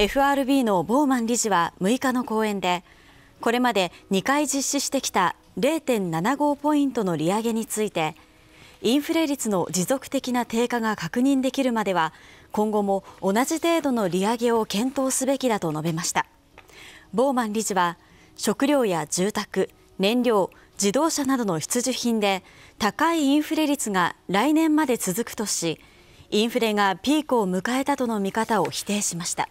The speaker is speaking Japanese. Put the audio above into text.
FRB のボーマン理事は6日の講演でこれまで2回実施してきた0.75ポイントの利上げについてインフレ率の持続的な低下が確認できるまでは今後も同じ程度の利上げを検討すべきだと述べましたボーマン理事は食料や住宅燃料自動車などの必需品で高いインフレ率が来年まで続くとしインフレがピークを迎えたとの見方を否定しました。